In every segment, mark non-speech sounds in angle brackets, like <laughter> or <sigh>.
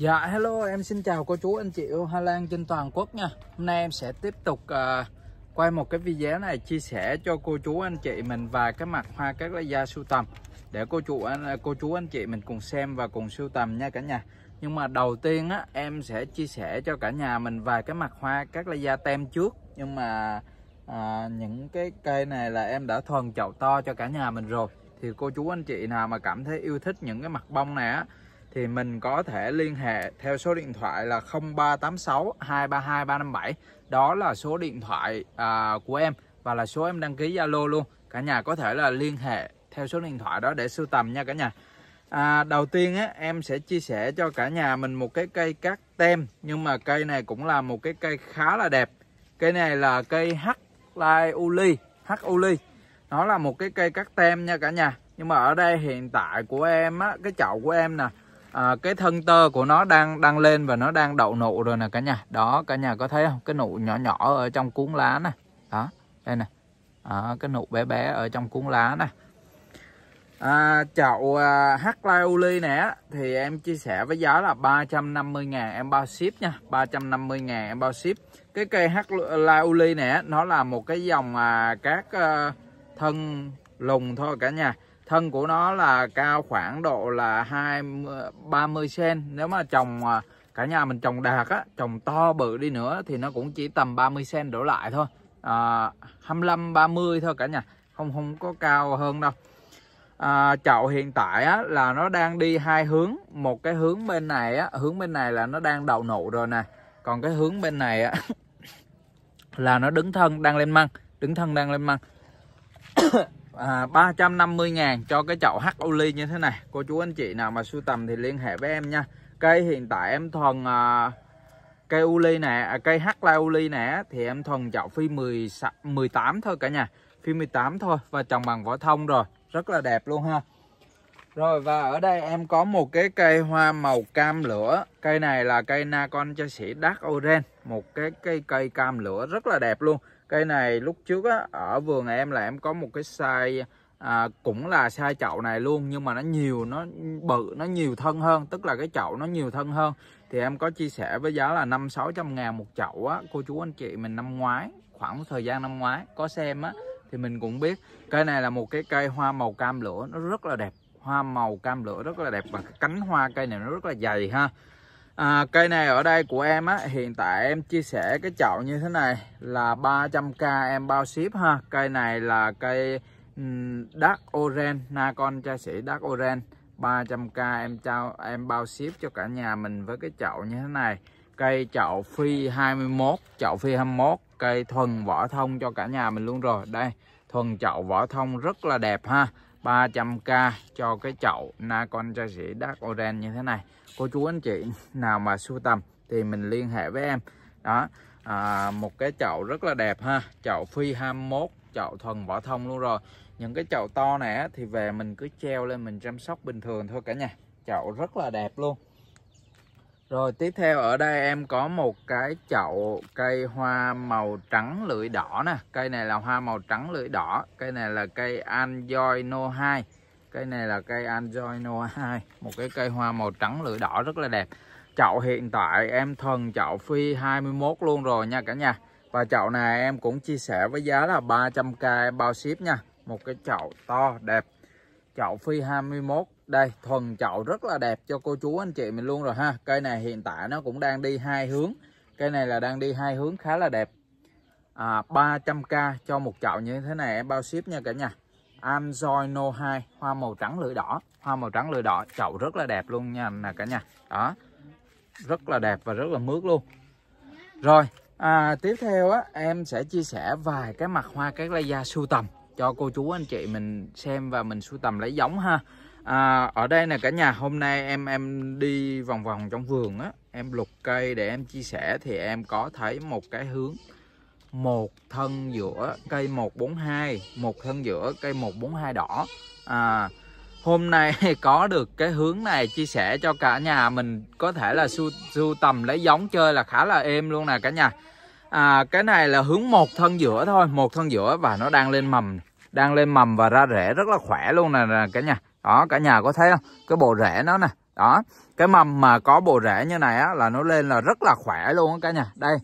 Dạ hello em xin chào cô chú anh chị yêu Hà Lan trên toàn quốc nha Hôm nay em sẽ tiếp tục uh, quay một cái video này chia sẻ cho cô chú anh chị mình và cái mặt hoa các loại da sưu tầm để cô chú anh ờ, cô chú anh chị mình cùng xem và cùng sưu tầm nha cả nhà nhưng mà đầu tiên á em sẽ chia sẻ cho cả nhà mình vài cái mặt hoa các loại da tem trước nhưng mà à, những cái cây này là em đã thuần chậu to cho cả nhà mình rồi thì cô chú anh chị nào mà cảm thấy yêu thích những cái mặt bông này á thì mình có thể liên hệ theo số điện thoại là 0386 232 357 đó là số điện thoại à, của em và là số em đăng ký Zalo luôn cả nhà có thể là liên hệ theo số điện thoại đó để sưu tầm nha cả nhà à, đầu tiên á, em sẽ chia sẻ cho cả nhà mình một cái cây cắt tem nhưng mà cây này cũng là một cái cây khá là đẹp cây này là cây hắc lai uli hắc uli nó là một cái cây cắt tem nha cả nhà nhưng mà ở đây hiện tại của em á cái chậu của em nè à, cái thân tơ của nó đang đang lên và nó đang đậu nụ rồi nè cả nhà đó cả nhà có thấy không cái nụ nhỏ nhỏ ở trong cuốn lá này đó đây nè à, cái nụ bé bé ở trong cuốn lá này À, chậu à, Hắc Laiuli nè thì em chia sẻ với giá là 350 ngàn em bao ship nha 350 ngàn em bao ship cái cây Hắc Laiuli nè nó là một cái dòng à, các à, thân lùng thôi cả nhà thân của nó là cao khoảng độ là hai ba mươi cm nếu mà trồng à, cả nhà mình trồng đạt á trồng to bự đi nữa thì nó cũng chỉ tầm 30 cm đổ lại thôi à, 25 30 thôi cả nhà không không có cao hơn đâu à, chậu hiện tại á, là nó đang đi hai hướng một cái hướng bên này á, hướng bên này là nó đang đậu nụ rồi nè còn cái hướng bên này á, <coughs> là nó đứng thân đang lên măng đứng thân đang lên măng <coughs> à, 350 ngàn cho cái chậu hắc ly như thế này cô chú anh chị nào mà sưu tầm thì liên hệ với em nha cây hiện tại em thuần à, cây ly nè à, cây hắc la u ly nè thì em thuần chậu phi 10 18 thôi cả nhà phi 18 thôi và trồng bằng vỏ thông rồi rất là đẹp luôn ha rồi và ở đây em có một cái cây hoa màu cam lửa cây này là cây na con cho sĩ đắc oren một cái cây cây cam lửa rất là đẹp luôn cây này lúc trước á, ở vườn em là em có một cái size à, cũng là size chậu này luôn nhưng mà nó nhiều nó bự nó nhiều thân hơn tức là cái chậu nó nhiều thân hơn thì em có chia sẻ với giá là năm sáu trăm ngàn một chậu á cô chú anh chị mình năm ngoái khoảng thời gian năm ngoái có xem á thì mình cũng biết cây này là một cái cây hoa màu cam lửa nó rất là đẹp hoa màu cam lửa rất là đẹp và cánh hoa cây này nó rất là dày ha à, cây này ở đây của em á hiện tại em chia sẻ cái chậu như thế này là 300k em bao ship ha cây này là cây um, Dark Orange Nacon cha sĩ Dark Orange 300k em trao em bao ship cho cả nhà mình với cái chậu như thế này cây chậu phi 21 chậu phi 21 cây thuần vỏ thông cho cả nhà mình luôn rồi đây thuần chậu vỏ thông rất là đẹp ha 300k cho cái chậu Nacon cho sĩ Dark Orange như thế này cô chú anh chị nào mà sưu tầm thì mình liên hệ với em đó à, một cái chậu rất là đẹp ha chậu phi 21 chậu thuần vỏ thông luôn rồi những cái chậu to này thì về mình cứ treo lên mình chăm sóc bình thường thôi cả nhà chậu rất là đẹp luôn rồi tiếp theo ở đây em có một cái chậu cây hoa màu trắng lưỡi đỏ nè Cây này là hoa màu trắng lưỡi đỏ Cây này là cây no 2 Cây này là cây no 2 Một cái cây hoa màu trắng lưỡi đỏ rất là đẹp Chậu hiện tại em thần chậu phi 21 luôn rồi nha cả nhà Và chậu này em cũng chia sẻ với giá là 300k bao ship nha Một cái chậu to đẹp chậu phi 21 đây thuần chậu rất là đẹp cho cô chú anh chị mình luôn rồi ha cây này hiện tại nó cũng đang đi hai hướng cây này là đang đi hai hướng khá là đẹp à, 300k cho một chậu như thế này em bao ship nha cả nhà Amzoy No 2 hoa màu trắng lưỡi đỏ hoa màu trắng lưỡi đỏ chậu rất là đẹp luôn nha nè cả nhà đó rất là đẹp và rất là mướt luôn rồi à, tiếp theo á em sẽ chia sẻ vài cái mặt hoa cái lai da sưu tầm cho cô chú anh chị mình xem và mình sưu tầm lấy giống ha à, ở đây nè cả nhà hôm nay em em đi vòng vòng trong vườn á em lục cây để em chia sẻ thì em có thấy một cái hướng một thân giữa cây 142 một thân giữa cây 142 đỏ à, hôm nay <laughs> có được cái hướng này chia sẻ cho cả nhà mình có thể là sưu, sưu tầm lấy giống chơi là khá là êm luôn nè cả nhà à, cái này là hướng một thân giữa thôi một thân giữa và nó đang lên mầm đang lên mầm và ra rễ rất là khỏe luôn nè cả nhà đó cả nhà có thấy không cái bộ rễ nó nè đó cái mầm mà có bộ rễ như này á là nó lên là rất là khỏe luôn á cả nhà đây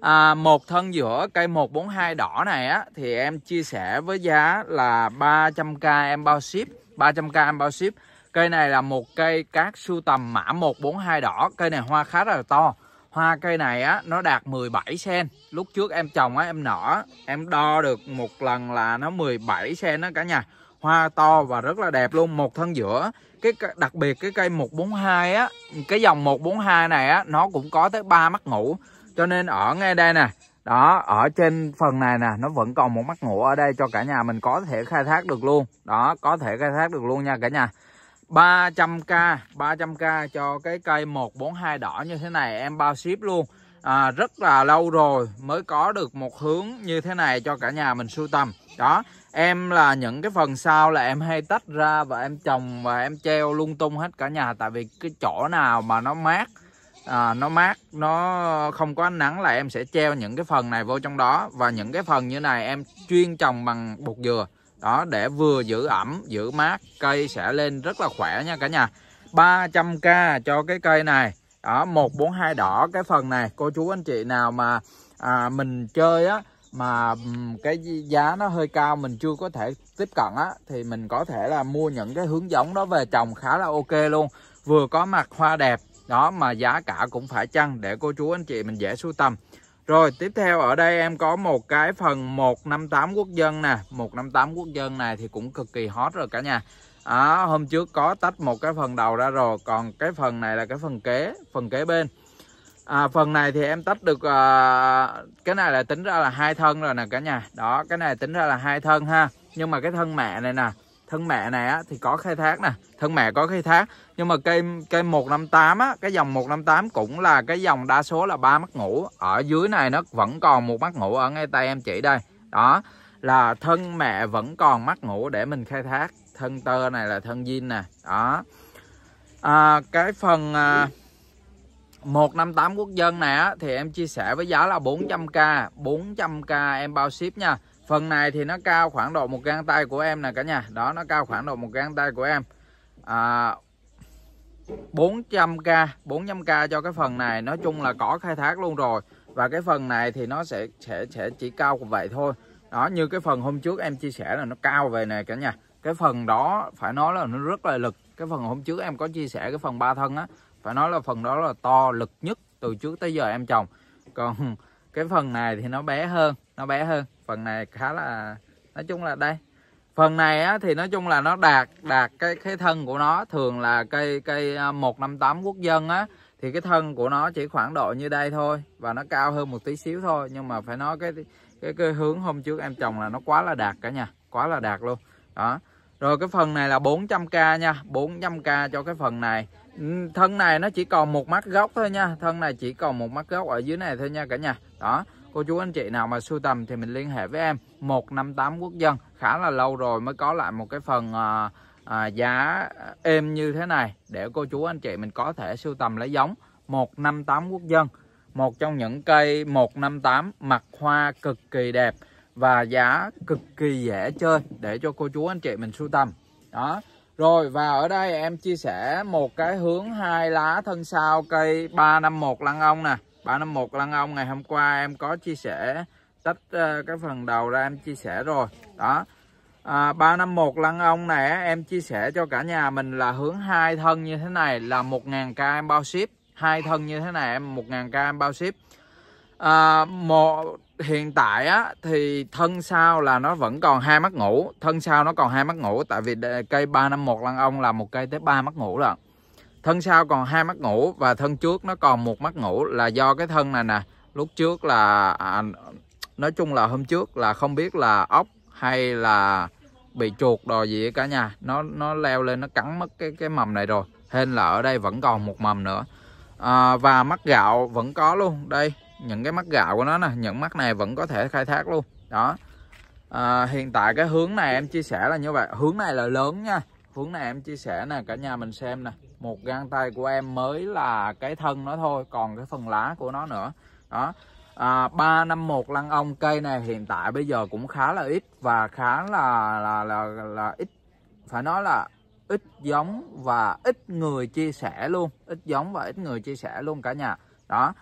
à, một thân giữa cây 142 đỏ này á thì em chia sẻ với giá là 300k em bao ship 300k em bao ship cây này là một cây cát sưu tầm mã 142 đỏ cây này hoa khá là to hoa cây này á nó đạt 17 cm lúc trước em trồng á em nở em đo được một lần là nó 17 cm đó cả nhà hoa to và rất là đẹp luôn một thân giữa cái đặc biệt cái cây 142 á cái dòng 142 này á nó cũng có tới ba mắt ngủ cho nên ở ngay đây nè đó ở trên phần này nè nó vẫn còn một mắt ngủ ở đây cho cả nhà mình có thể khai thác được luôn đó có thể khai thác được luôn nha cả nhà 300k 300k cho cái cây 142 đỏ như thế này em bao ship luôn à, rất là lâu rồi mới có được một hướng như thế này cho cả nhà mình sưu tầm đó em là những cái phần sau là em hay tách ra và em trồng và em treo lung tung hết cả nhà tại vì cái chỗ nào mà nó mát à, nó mát nó không có ánh nắng là em sẽ treo những cái phần này vô trong đó và những cái phần như này em chuyên trồng bằng bột dừa đó để vừa giữ ẩm giữ mát cây sẽ lên rất là khỏe nha cả nhà 300k cho cái cây này đó 142 đỏ cái phần này cô chú anh chị nào mà à, mình chơi á mà cái giá nó hơi cao mình chưa có thể tiếp cận á thì mình có thể là mua những cái hướng giống đó về trồng khá là ok luôn vừa có mặt hoa đẹp đó mà giá cả cũng phải chăng để cô chú anh chị mình dễ sưu tầm rồi tiếp theo ở đây em có một cái phần 158 quốc dân nè 158 quốc dân này thì cũng cực kỳ hot rồi cả nhà à, Hôm trước có tách một cái phần đầu ra rồi Còn cái phần này là cái phần kế Phần kế bên à, Phần này thì em tách được à, Cái này là tính ra là hai thân rồi nè cả nhà Đó cái này tính ra là hai thân ha Nhưng mà cái thân mẹ này nè thân mẹ này á thì có khai thác nè thân mẹ có khai thác nhưng mà cây cây 158 á cái dòng 158 cũng là cái dòng đa số là ba mắt ngủ ở dưới này nó vẫn còn một mắt ngủ ở ngay tay em chỉ đây đó là thân mẹ vẫn còn mắt ngủ để mình khai thác thân tơ này là thân zin nè đó à, cái phần à, 158 quốc dân này á, thì em chia sẻ với giá là 400k 400k em bao ship nha phần này thì nó cao khoảng độ một gang tay của em nè cả nhà đó nó cao khoảng độ một gang tay của em à, 400k 400k cho cái phần này nói chung là cỏ khai thác luôn rồi và cái phần này thì nó sẽ sẽ sẽ chỉ cao vậy thôi đó như cái phần hôm trước em chia sẻ là nó cao về này cả nhà cái phần đó phải nói là nó rất là lực cái phần hôm trước em có chia sẻ cái phần ba thân á phải nói là phần đó là to lực nhất từ trước tới giờ em trồng còn cái phần này thì nó bé hơn nó bé hơn phần này khá là nói chung là đây phần này á, thì nói chung là nó đạt đạt cái cái thân của nó thường là cây cây 158 à, quốc dân á thì cái thân của nó chỉ khoảng độ như đây thôi và nó cao hơn một tí xíu thôi nhưng mà phải nói cái cái cái hướng hôm trước em trồng là nó quá là đạt cả nhà quá là đạt luôn đó rồi cái phần này là 400k nha 400k cho cái phần này thân này nó chỉ còn một mắt gốc thôi nha thân này chỉ còn một mắt gốc ở dưới này thôi nha cả nhà đó cô chú anh chị nào mà sưu tầm thì mình liên hệ với em 158 quốc dân khá là lâu rồi mới có lại một cái phần à, à, giá êm như thế này để cô chú anh chị mình có thể sưu tầm lấy giống 158 quốc dân một trong những cây 158 mặt hoa cực kỳ đẹp và giá cực kỳ dễ chơi để cho cô chú anh chị mình sưu tầm đó rồi và ở đây em chia sẻ một cái hướng hai lá thân sau cây 351 lăng ông nè 351 Lăng Ông ngày hôm qua em có chia sẻ tách ờ, cái phần đầu ra em chia sẻ rồi đó à, 351 Lăng Ông này em chia sẻ cho cả nhà mình là hướng hai thân như thế này là 1.000 k em bao ship hai thân như thế này em 1.000 k em bao ship à, một hiện tại á thì thân sau là nó vẫn còn hai mắt ngủ thân sau nó còn hai mắt ngủ tại vì cây 351 lăng ông là một cây tới ba mắt ngủ lận thân sau còn hai mắt ngủ và thân trước nó còn một mắt ngủ là do cái thân này nè lúc trước là à, nói chung là hôm trước là không biết là ốc hay là bị chuột đồ gì cả nhà nó nó leo lên nó cắn mất cái cái mầm này rồi hên là ở đây vẫn còn một mầm nữa à, và mắt gạo vẫn có luôn đây những cái mắt gạo của nó nè những mắt này vẫn có thể khai thác luôn đó à, hiện tại cái hướng này em chia sẻ là như vậy hướng này là lớn nha hướng này em chia sẻ nè cả nhà mình xem nè một găng tay của em mới là cái thân nó thôi còn cái phần lá của nó nữa đó à, ba năm một lăng ong cây này hiện tại bây giờ cũng khá là ít và khá là là, là, là ít phải nói là ít giống và ít người chia sẻ luôn ít giống và ít người chia sẻ luôn cả nhà đó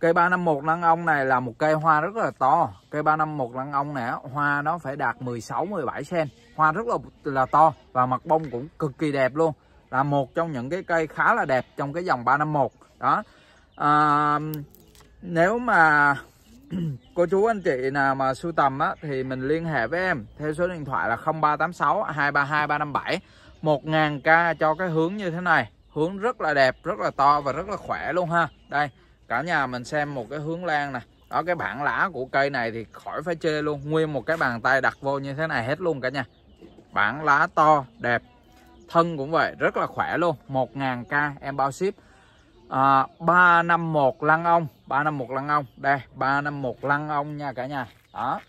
cây 351 năng ong này là một cây hoa rất là to cây 351 năng ong này hoa nó phải đạt 16 17 cm hoa rất là là to và mặt bông cũng cực kỳ đẹp luôn là một trong những cái cây khá là đẹp trong cái dòng 351 đó à, nếu mà <clears throat> cô chú anh chị nào mà sưu tầm á, thì mình liên hệ với em theo số điện thoại là 0386 232 357 một ngàn k cho cái hướng như thế này hướng rất là đẹp rất là to và rất là khỏe luôn ha đây cả nhà mình xem một cái hướng lan nè đó cái bản lá của cây này thì khỏi phải chê luôn nguyên một cái bàn tay đặt vô như thế này hết luôn cả nhà bản lá to đẹp thân cũng vậy rất là khỏe luôn 1.000k em bao ship à, 351 lăng ong 351 lăng ong đây 351 lăng ong nha cả nhà đó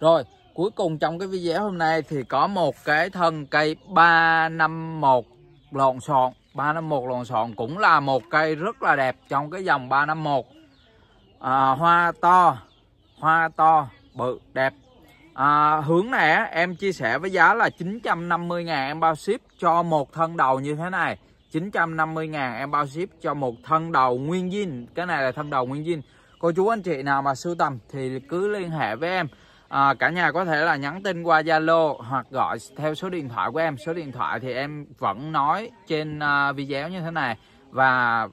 rồi cuối cùng trong cái video hôm nay thì có một cái thân cây 351 lộn xộn 351 lòn sọn cũng là một cây rất là đẹp trong cái dòng 351 à, hoa to hoa to bự đẹp à, hướng này em chia sẻ với giá là 950 ngàn em bao ship cho một thân đầu như thế này 950 ngàn em bao ship cho một thân đầu nguyên zin cái này là thân đầu nguyên zin cô chú anh chị nào mà sưu tầm thì cứ liên hệ với em à, cả nhà có thể là nhắn tin qua Zalo hoặc gọi theo số điện thoại của em số điện thoại thì em vẫn nói trên uh, video như thế này và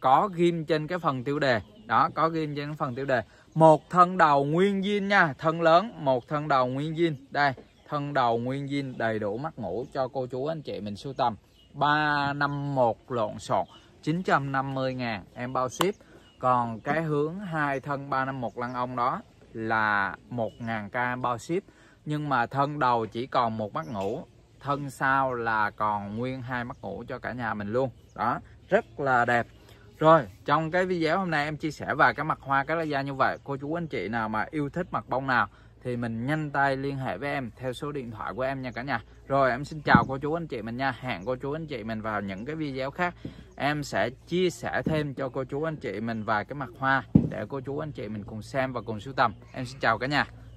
có ghim trên cái phần tiêu đề đó có ghim trên phần tiêu đề một thân đầu nguyên zin nha thân lớn một thân đầu nguyên zin đây thân đầu nguyên zin đầy đủ mắt ngủ cho cô chú anh chị mình sưu tầm 351 lộn xộn 950 ngàn em bao ship còn cái hướng hai thân 351 lăng ông đó là 1.000 ca bao ship nhưng mà thân đầu chỉ còn một mắt ngủ thân sau là còn nguyên hai mắt ngủ cho cả nhà mình luôn đó rất là đẹp rồi trong cái video hôm nay em chia sẻ về cái mặt hoa cái lá da như vậy cô chú anh chị nào mà yêu thích mặt bông nào thì mình nhanh tay liên hệ với em theo số điện thoại của em nha cả nhà rồi em xin chào cô chú anh chị mình nha hẹn cô chú anh chị mình vào những cái video khác em sẽ chia sẻ thêm cho cô chú anh chị mình vài cái mặt hoa để cô chú anh chị mình cùng xem và cùng sưu tầm em xin chào cả nhà